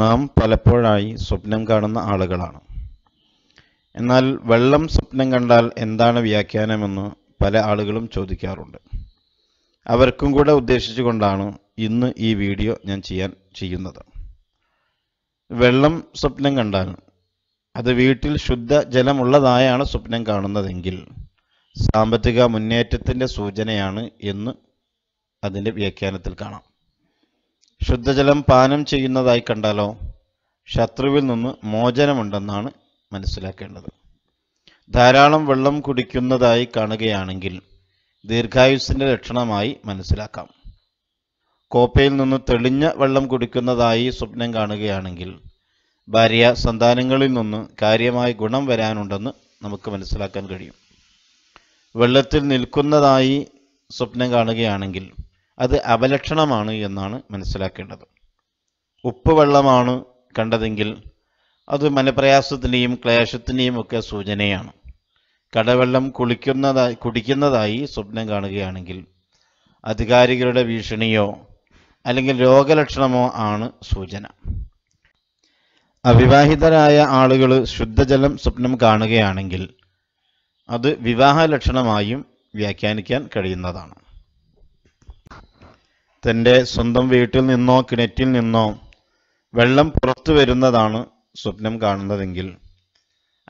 നാം പലപ്പോഴായി സ്വപ്നം കാണുന്ന ആളുകളാണ് എന്നാൽ വെള്ളം സ്വപ്നം കണ്ടാൽ എന്താണ് വ്യാഖ്യാനമെന്ന് പല ആളുകളും ചോദിക്കാറുണ്ട് അവർക്കും കൂടെ ഉദ്ദേശിച്ചുകൊണ്ടാണ് ഇന്ന് ഈ വീഡിയോ ഞാൻ ചെയ്യാൻ ചെയ്യുന്നത് വെള്ളം സ്വപ്നം കണ്ടാൽ അത് വീട്ടിൽ ശുദ്ധ ജലമുള്ളതായാണ് സ്വപ്നം കാണുന്നതെങ്കിൽ സാമ്പത്തിക മുന്നേറ്റത്തിൻ്റെ സൂചനയാണ് എന്ന് അതിൻ്റെ വ്യാഖ്യാനത്തിൽ കാണാം ശുദ്ധജലം പാനം ചെയ്യുന്നതായി കണ്ടാലോ ശത്രുവിൽ നിന്ന് മോചനമുണ്ടെന്നാണ് മനസ്സിലാക്കേണ്ടത് ധാരാളം വെള്ളം കുടിക്കുന്നതായി കാണുകയാണെങ്കിൽ ദീർഘായുസിൻ്റെ ലക്ഷണമായി മനസ്സിലാക്കാം കോപ്പയിൽ നിന്ന് തെളിഞ്ഞ വെള്ളം കുടിക്കുന്നതായി സ്വപ്നം കാണുകയാണെങ്കിൽ ഭാര്യ സന്താനങ്ങളിൽ നിന്ന് കാര്യമായ ഗുണം വരാനുണ്ടെന്ന് നമുക്ക് മനസ്സിലാക്കാൻ കഴിയും വെള്ളത്തിൽ നിൽക്കുന്നതായി സ്വപ്നം കാണുകയാണെങ്കിൽ അത് അവലക്ഷണമാണ് എന്നാണ് മനസ്സിലാക്കേണ്ടത് ഉപ്പ് വെള്ളമാണ് കണ്ടതെങ്കിൽ അത് മനപ്രയാസത്തിൻ്റെയും ക്ലേശത്തിൻ്റെയും ഒക്കെ സൂചനയാണ് കടവെള്ളം കുളിക്കുന്നതായി കുടിക്കുന്നതായി സ്വപ്നം കാണുകയാണെങ്കിൽ അധികാരികളുടെ ഭീഷണിയോ അല്ലെങ്കിൽ രോഗലക്ഷണമോ ആണ് സൂചന അവിവാഹിതരായ ആളുകൾ ശുദ്ധജലം സ്വപ്നം കാണുകയാണെങ്കിൽ അത് വിവാഹ ലക്ഷണമായും വ്യാഖ്യാനിക്കാൻ കഴിയുന്നതാണ് തൻ്റെ സ്വന്തം വീട്ടിൽ നിന്നോ കിണറ്റിൽ നിന്നോ വെള്ളം പുറത്തു വരുന്നതാണ് സ്വപ്നം കാണുന്നതെങ്കിൽ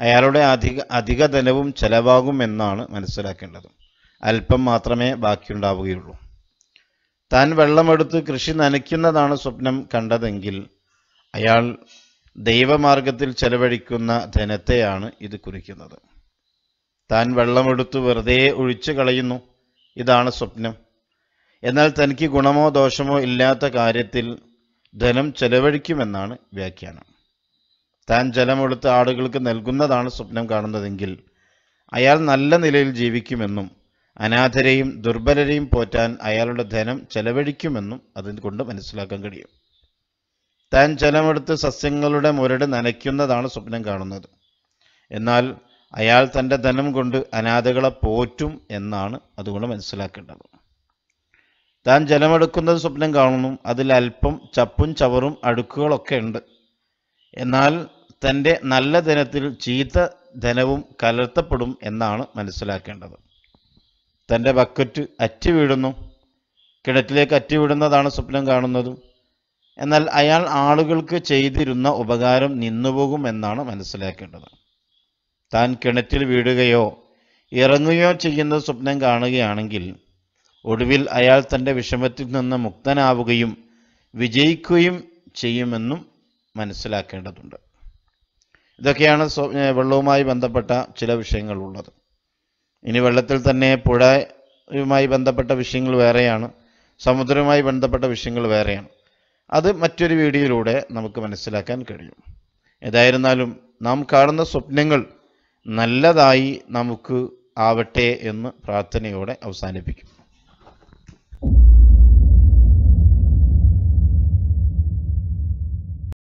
അയാളുടെ അധിക അധിക ധനവും ചെലവാകും എന്നാണ് മനസ്സിലാക്കേണ്ടത് അല്പം മാത്രമേ ബാക്കിയുണ്ടാവുകയുള്ളൂ താൻ വെള്ളമെടുത്ത് കൃഷി നനയ്ക്കുന്നതാണ് സ്വപ്നം കണ്ടതെങ്കിൽ അയാൾ ദൈവമാർഗത്തിൽ ചെലവഴിക്കുന്ന ധനത്തെയാണ് ഇത് കുറിക്കുന്നത് താൻ വെള്ളമെടുത്ത് വെറുതെ ഒഴിച്ചു കളയുന്നു ഇതാണ് സ്വപ്നം എന്നാൽ തനിക്ക് ഗുണമോ ദോഷമോ ഇല്ലാത്ത കാര്യത്തിൽ ധനം ചെലവഴിക്കുമെന്നാണ് വ്യാഖ്യാനം താൻ ജലമെടുത്ത് ആടുകൾക്ക് നൽകുന്നതാണ് സ്വപ്നം കാണുന്നതെങ്കിൽ അയാൾ നല്ല നിലയിൽ ജീവിക്കുമെന്നും അനാഥരെയും ദുർബലരെയും പോറ്റാൻ അയാളുടെ ധനം ചെലവഴിക്കുമെന്നും അതുകൊണ്ട് മനസ്സിലാക്കാൻ കഴിയും താൻ ജലമെടുത്ത് സസ്യങ്ങളുടെ മുരട് നനയ്ക്കുന്നതാണ് സ്വപ്നം കാണുന്നത് എന്നാൽ അയാൾ തൻ്റെ ധനം കൊണ്ട് അനാഥകളെ പോറ്റും എന്നാണ് അതുകൊണ്ട് മനസ്സിലാക്കേണ്ടത് താൻ ജലമെടുക്കുന്നത് സ്വപ്നം കാണുന്നു അതിൽ അല്പം ചപ്പും ചവറും അടുക്കുകളൊക്കെ ഉണ്ട് എന്നാൽ തൻ്റെ നല്ല ധനത്തിൽ ചീത്ത ധനവും കലർത്തപ്പെടും എന്നാണ് മനസ്സിലാക്കേണ്ടത് തൻ്റെ ബക്കറ്റ് അറ്റുവിടുന്നു വീഴുന്നു കിണറ്റിലേക്ക് അറ്റി സ്വപ്നം കാണുന്നതും എന്നാൽ അയാൾ ആളുകൾക്ക് ചെയ്തിരുന്ന ഉപകാരം നിന്നുപോകും എന്നാണ് മനസ്സിലാക്കേണ്ടത് താൻ കിണറ്റിൽ വീടുകയോ ഇറങ്ങുകയോ ചെയ്യുന്ന സ്വപ്നം കാണുകയാണെങ്കിൽ ഒടുവിൽ അയാൾ തൻ്റെ വിഷമത്തിൽ നിന്ന് മുക്തനാവുകയും വിജയിക്കുകയും ചെയ്യുമെന്നും മനസ്സിലാക്കേണ്ടതുണ്ട് ഇതൊക്കെയാണ് വെള്ളവുമായി ബന്ധപ്പെട്ട ചില വിഷയങ്ങൾ ഉള്ളത് ഇനി വെള്ളത്തിൽ തന്നെ പുഴയുമായി ബന്ധപ്പെട്ട വിഷയങ്ങൾ വേറെയാണ് സമുദ്രവുമായി ബന്ധപ്പെട്ട വിഷയങ്ങൾ വേറെയാണ് അത് മറ്റൊരു വീഡിയോയിലൂടെ നമുക്ക് മനസ്സിലാക്കാൻ കഴിയും ഏതായിരുന്നാലും നാം കാണുന്ന സ്വപ്നങ്ങൾ നല്ലതായി നമുക്ക് ആവട്ടെ എന്ന് പ്രാർത്ഥനയോടെ അവസാനിപ്പിക്കും